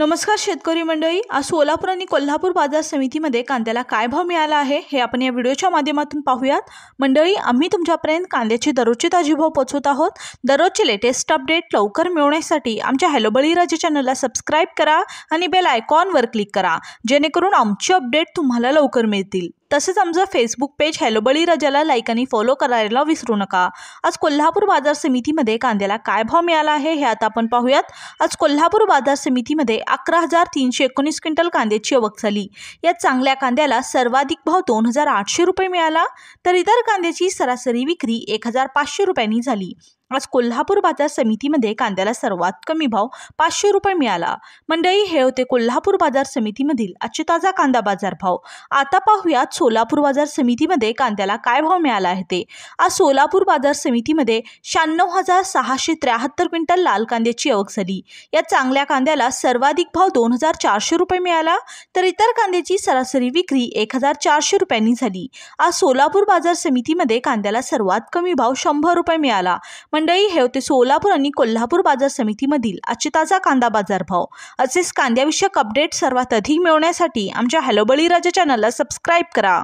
नमस्कार शेतकरी मंडळी आज सोलापूर आणि कोल्हापूर बाजार समितीमध्ये कांद्याला काय भाव मिळाला आहे हे आपण या व्हिडिओच्या माध्यमातून पाहूयात मंडळी आम्ही तुमच्यापर्यंत कांद्याची दररोजचे ताजी भाव पोचवत आहोत दररोजचे लेटेस्ट अपडेट लवकर मिळवण्यासाठी आमच्या हॅलो बळीराजे चॅनलला सबस्क्राईब करा आणि बेल आयकॉनवर क्लिक करा जेणेकरून आमचे अपडेट तुम्हाला लवकर मिळतील तसेच आमचं फेसबुक पेज हॅलो बळीराजाला लाईक आणि फॉलो करायला विसरू नका आज कोल्हापूर बाजार समितीमध्ये कांद्याला काय भाव मिळाला आहे हे आता आपण पाहूयात आज कोल्हापूर बाजार समितीमध्ये अकरा हजार तीनशे एकोणीस क्विंटल कांद्याची आवक झाली यात चांगल्या कांद्याला सर्वाधिक भाव दोन हजार आठशे रुपये मिळाला तर इतर कांद्याची सरासरी विक्री एक हजार पाचशे रुपयांनी झाली आज कोल्हापूर बाजार समितीमध्ये कांद्याला सर्वात कमी भाव पाचशे रुपये मिळाला मंडळी हे होते कोल्हापूर बाजार समितीमधील आजचे ताजा कांदा बाजार भाव आता पाहूयात सोलापूर बाजार समितीमध्ये कांद्याला काय भाव मिळाला आहे ते आज सोलापूर बाजार समितीमध्ये शहाण्णव हजार सहाशे त्र्याहत्तर क्विंटल लाल कांद्याची आवक झाली या चांगल्या कांद्याला सर्वाधिक भाव दोन हजार चारशे रुपये मिळाला तर इतर कांद्याची सरासरी विक्री एक हजार चारशे रुपयांनी झाली आज सोलापूर बाजार समितीमध्ये कांद्याला सर्वात कमी भाव शंभर रुपये मिळाला मंडळी हे होते सोलापूर आणि कोल्हापूर बाजार समितीमधील आजचे ताजा कांदा बाजार भाव असेच कांद्याविषयक अपडेट सर्वात अधिक मिळवण्यासाठी आमच्या हॅलोबळी राजा चॅनलला सबस्क्राईब करा